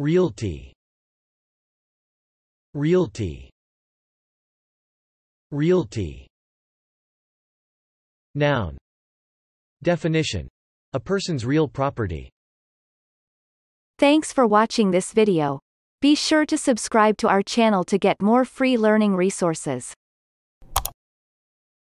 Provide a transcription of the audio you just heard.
Realty Realty Realty Noun Definition. A person's real property. Thanks for watching this video. Be sure to subscribe to our channel to get more free learning resources.